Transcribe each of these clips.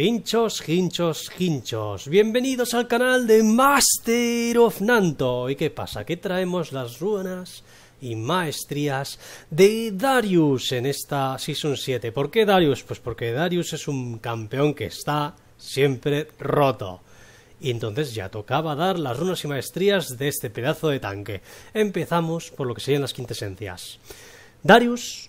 Hinchos, hinchos, hinchos. Bienvenidos al canal de Master of Nanto. ¿Y qué pasa? Que traemos las runas y maestrías de Darius en esta Season 7. ¿Por qué Darius? Pues porque Darius es un campeón que está siempre roto. Y entonces ya tocaba dar las runas y maestrías de este pedazo de tanque. Empezamos por lo que serían las quintesencias. Darius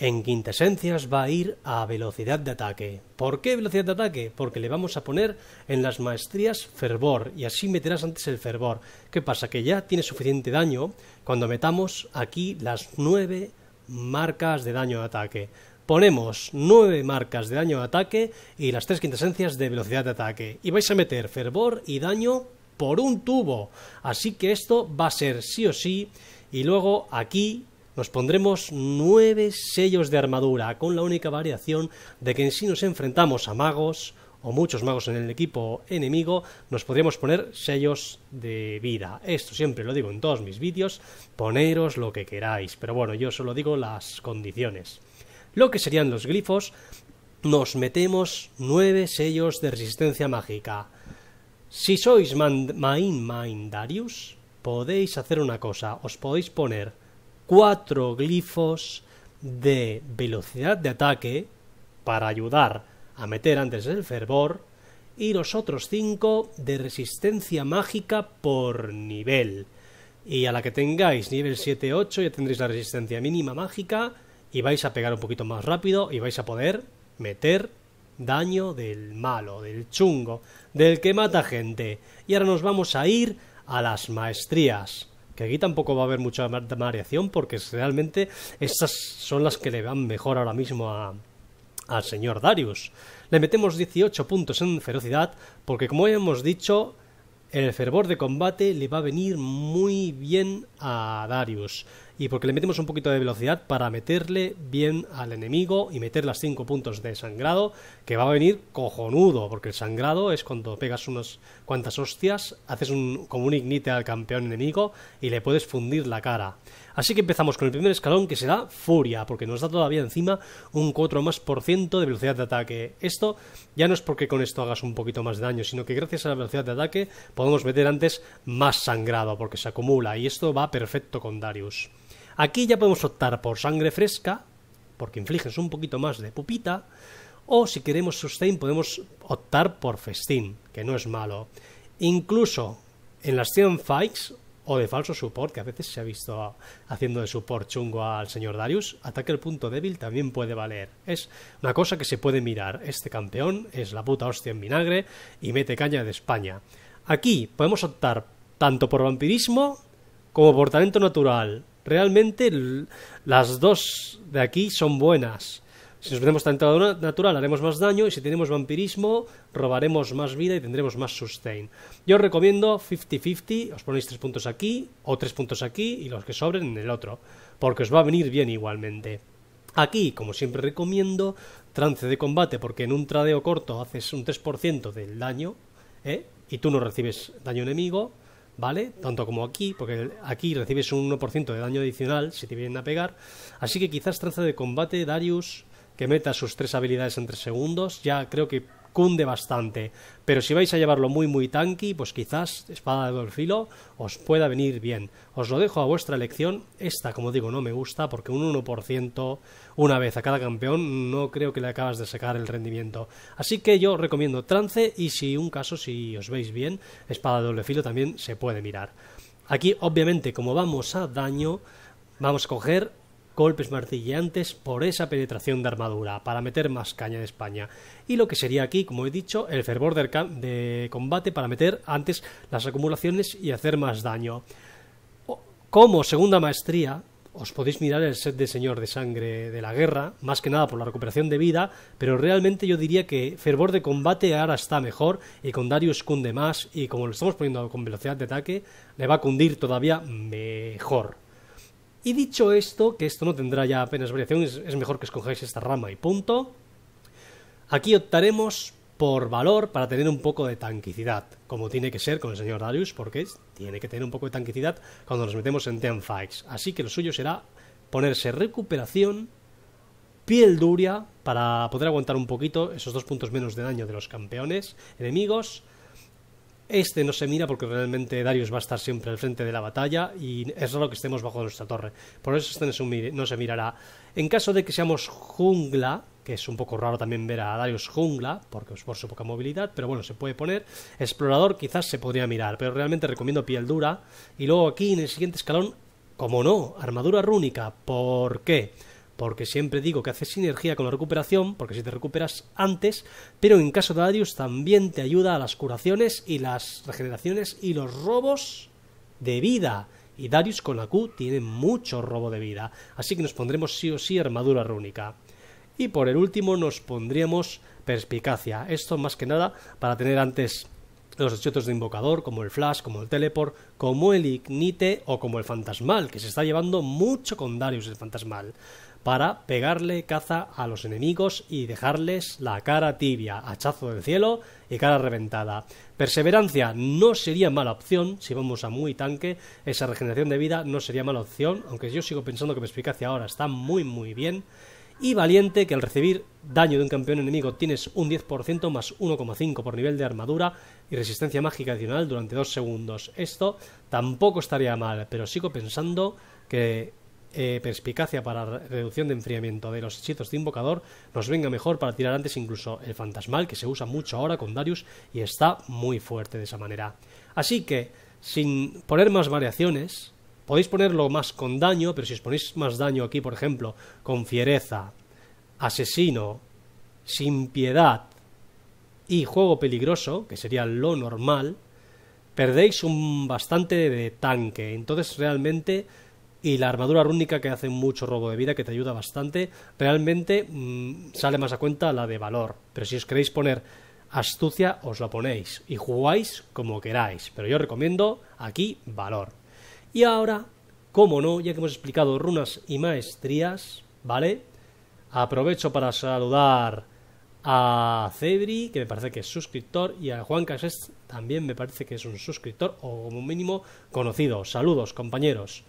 en quintesencias va a ir a velocidad de ataque. ¿Por qué velocidad de ataque? Porque le vamos a poner en las maestrías fervor y así meterás antes el fervor. ¿Qué pasa? Que ya tiene suficiente daño cuando metamos aquí las nueve marcas de daño de ataque. Ponemos nueve marcas de daño de ataque y las tres quintesencias de velocidad de ataque. Y vais a meter fervor y daño por un tubo. Así que esto va a ser sí o sí. Y luego aquí nos pondremos nueve sellos de armadura, con la única variación de que en si nos enfrentamos a magos o muchos magos en el equipo enemigo, nos podríamos poner sellos de vida. Esto siempre lo digo en todos mis vídeos, poneros lo que queráis, pero bueno, yo solo digo las condiciones. Lo que serían los glifos, nos metemos nueve sellos de resistencia mágica. Si sois Main Darius podéis hacer una cosa, os podéis poner 4 glifos de velocidad de ataque para ayudar a meter antes el fervor y los otros cinco de resistencia mágica por nivel. Y a la que tengáis nivel 7-8 ya tendréis la resistencia mínima mágica y vais a pegar un poquito más rápido y vais a poder meter daño del malo, del chungo, del que mata gente. Y ahora nos vamos a ir a las maestrías que aquí tampoco va a haber mucha variación porque realmente estas son las que le van mejor ahora mismo a, al señor Darius. Le metemos 18 puntos en ferocidad porque como hemos dicho, el fervor de combate le va a venir muy bien a Darius y porque le metemos un poquito de velocidad para meterle bien al enemigo y meter las 5 puntos de sangrado, que va a venir cojonudo, porque el sangrado es cuando pegas unas cuantas hostias, haces un, como un ignite al campeón enemigo y le puedes fundir la cara. Así que empezamos con el primer escalón que será Furia, porque nos da todavía encima un 4 más por ciento de velocidad de ataque. Esto ya no es porque con esto hagas un poquito más de daño, sino que gracias a la velocidad de ataque podemos meter antes más sangrado, porque se acumula y esto va perfecto con Darius. Aquí ya podemos optar por sangre fresca, porque infliges un poquito más de pupita, o si queremos sustain podemos optar por festín, que no es malo. Incluso en las 100 fights o de falso support, que a veces se ha visto haciendo de support chungo al señor Darius, ataque al punto débil también puede valer. Es una cosa que se puede mirar. Este campeón es la puta hostia en vinagre y mete caña de España. Aquí podemos optar tanto por vampirismo como por talento natural Realmente las dos de aquí son buenas. Si nos metemos talento natural haremos más daño y si tenemos vampirismo robaremos más vida y tendremos más sustain. Yo os recomiendo 50-50, os ponéis 3 puntos aquí o 3 puntos aquí y los que sobren en el otro, porque os va a venir bien igualmente. Aquí, como siempre recomiendo, trance de combate, porque en un tradeo corto haces un 3% del daño ¿eh? y tú no recibes daño enemigo. ¿vale? Tanto como aquí, porque aquí recibes un 1% de daño adicional si te vienen a pegar. Así que quizás traza de combate Darius que meta sus tres habilidades en 3 segundos. Ya creo que cunde bastante. Pero si vais a llevarlo muy muy tanky, pues quizás espada de doble filo os pueda venir bien. Os lo dejo a vuestra elección. Esta, como digo, no me gusta porque un 1% una vez a cada campeón no creo que le acabas de sacar el rendimiento. Así que yo recomiendo trance y si un caso, si os veis bien, espada de doble filo también se puede mirar. Aquí, obviamente, como vamos a daño, vamos a coger golpes martilleantes por esa penetración de armadura, para meter más caña de España. Y lo que sería aquí, como he dicho, el fervor de combate para meter antes las acumulaciones y hacer más daño. Como segunda maestría, os podéis mirar el set de Señor de Sangre de la Guerra, más que nada por la recuperación de vida, pero realmente yo diría que Fervor de Combate ahora está mejor y con Darius cunde más y como lo estamos poniendo con velocidad de ataque, le va a cundir todavía mejor. Y dicho esto, que esto no tendrá ya apenas variación, es, mejor que escogáis esta rama y punto. Aquí optaremos por valor para tener un poco de tanquicidad, como tiene que ser con el señor Darius, porque tiene que tener un poco de tanquicidad cuando nos metemos en 10 fights. Así que lo suyo será ponerse recuperación, piel duria para poder aguantar un poquito esos dos puntos menos de daño de los campeones enemigos, este no se mira porque realmente Darius va a estar siempre al frente de la batalla y es raro que estemos bajo nuestra torre. Por eso este no se mirará. En caso de que seamos jungla, que es un poco raro también ver a Darius jungla, porque es por su poca movilidad, pero bueno, se puede poner. Explorador quizás se podría mirar, pero realmente recomiendo piel dura. Y luego aquí en el siguiente escalón, como no, armadura rúnica. ¿Por qué? porque siempre digo que hace sinergia con la recuperación, porque si te recuperas antes, pero en caso de Darius también te ayuda a las curaciones y las regeneraciones y los robos de vida. Y Darius con la Q tiene mucho robo de vida, así que nos pondremos sí o sí armadura rúnica. Y por el último nos pondríamos perspicacia, esto más que nada para tener antes los hechizos de invocador, como el flash, como el teleport, como el ignite o como el fantasmal, que se está llevando mucho con Darius el fantasmal para pegarle caza a los enemigos y dejarles la cara tibia, hachazo del cielo y cara reventada. Perseverancia no sería mala opción, si vamos a muy tanque, esa regeneración de vida no sería mala opción, aunque yo sigo pensando que me explicaste ahora está muy muy bien. Y valiente, que al recibir daño de un campeón enemigo tienes un 10% más 1,5 por nivel de armadura y resistencia mágica adicional durante 2 segundos. Esto tampoco estaría mal, pero sigo pensando que eh, perspicacia para reducción de enfriamiento de los hechizos de invocador nos venga mejor para tirar antes incluso el fantasmal que se usa mucho ahora con Darius y está muy fuerte de esa manera. Así que, sin poner más variaciones, podéis ponerlo más con daño, pero si os ponéis más daño aquí, por ejemplo, con fiereza, asesino, sin piedad y juego peligroso, que sería lo normal, perdéis un bastante de tanque. Entonces realmente y la armadura rúnica que hace mucho robo de vida que te ayuda bastante. Realmente mm, sale más a cuenta la de valor, pero si os queréis poner astucia os la ponéis y jugáis como queráis, pero yo recomiendo aquí valor. Y ahora, como no, ya que hemos explicado runas y maestrías, ¿vale? Aprovecho para saludar a Cebri, que me parece que es suscriptor, y a Juan Casés también me parece que es un suscriptor o como mínimo conocido. Saludos, compañeros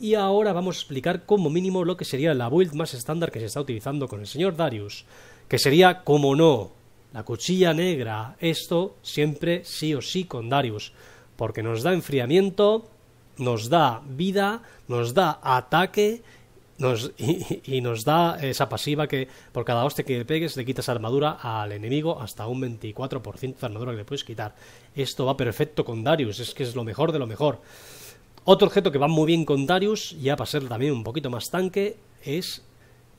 y ahora vamos a explicar como mínimo lo que sería la build más estándar que se está utilizando con el señor Darius, que sería, como no, la cuchilla negra, esto siempre sí o sí con Darius, porque nos da enfriamiento, nos da vida, nos da ataque y, nos da esa pasiva que por cada hoste que le pegues le quitas armadura al enemigo hasta un 24% de armadura que le puedes quitar. Esto va perfecto con Darius, es que es lo mejor de lo mejor. Otro objeto que va muy bien con Darius, ya para ser también un poquito más tanque, es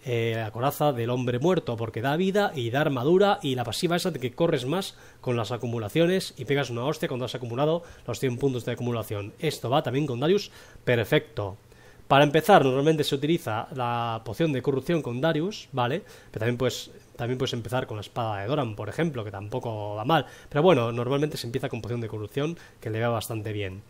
eh, la coraza del hombre muerto, porque da vida y da armadura y la pasiva esa de que corres más con las acumulaciones y pegas una hostia cuando has acumulado los 100 puntos de acumulación. Esto va también con Darius, perfecto. Para empezar, normalmente se utiliza la poción de corrupción con Darius, ¿vale? Pero también puedes, también puedes empezar con la espada de Doran, por ejemplo, que tampoco va mal. Pero bueno, normalmente se empieza con poción de corrupción, que le va bastante bien.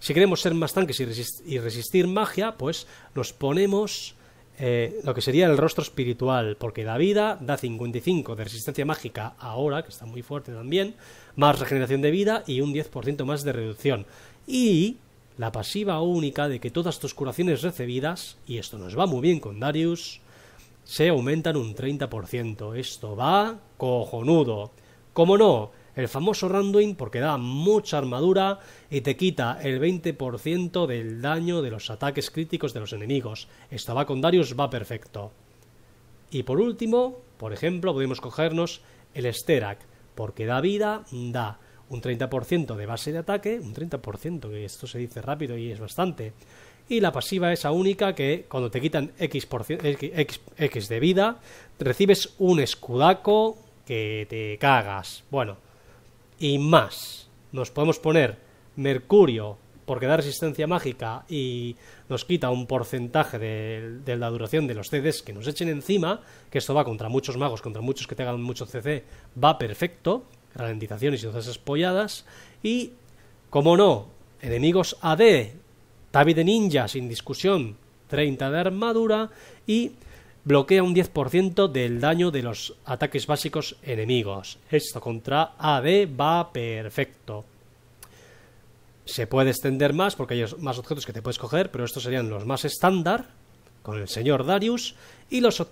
Si queremos ser más tanques y, resistir magia, pues nos ponemos eh, lo que sería el rostro espiritual, porque la vida da 55 de resistencia mágica ahora, que está muy fuerte también, más regeneración de vida y un 10% más de reducción. Y la pasiva única de que todas tus curaciones recibidas, y esto nos va muy bien con Darius, se aumentan un 30%. Esto va cojonudo. ¿Cómo no, el famoso Randuin porque da mucha armadura y te quita el 20% del daño de los ataques críticos de los enemigos. Esto va con Darius, va perfecto. Y por último, por ejemplo, podemos cogernos el Sterak porque da vida, da un 30% de base de ataque, un 30%, que esto se dice rápido y es bastante. Y la pasiva esa única que cuando te quitan X, X, X de vida, recibes un escudaco que te cagas. Bueno, y más. Nos podemos poner mercurio porque da resistencia mágica y nos quita un porcentaje de, la duración de los CDs que nos echen encima, que esto va contra muchos magos, contra muchos que tengan mucho CC, va perfecto, ralentizaciones y todas espolladas. y, como no, enemigos AD, Tabi de ninja sin discusión, 30 de armadura y bloquea un 10% del daño de los ataques básicos enemigos. Esto contra AD va perfecto. Se puede extender más porque hay más objetos que te puedes coger, pero estos serían los más estándar con el señor Darius. Y los,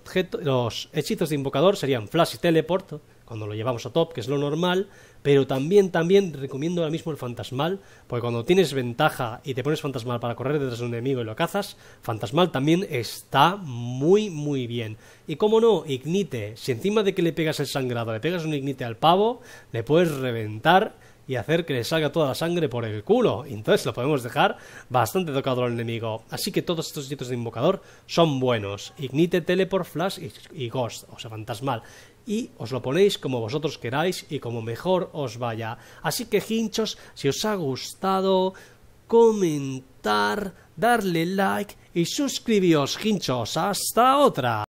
los hechizos de invocador serían Flash y Teleport, cuando lo llevamos a top, que es lo normal, pero también, también recomiendo ahora mismo el fantasmal, porque cuando tienes ventaja y te pones fantasmal para correr detrás de un enemigo y lo cazas, fantasmal también está muy, muy bien. Y cómo no, ignite, si encima de que le pegas el sangrado, le pegas un ignite al pavo, le puedes reventar y hacer que le salga toda la sangre por el culo. entonces lo podemos dejar bastante tocado al enemigo. Así que todos estos sitios de invocador son buenos. Ignite, Teleport, Flash y, Ghost, o sea, fantasmal. Y os lo ponéis como vosotros queráis y como mejor os vaya. Así que, hinchos, si os ha gustado, comentar, darle like y suscribíos, hinchos. ¡Hasta otra!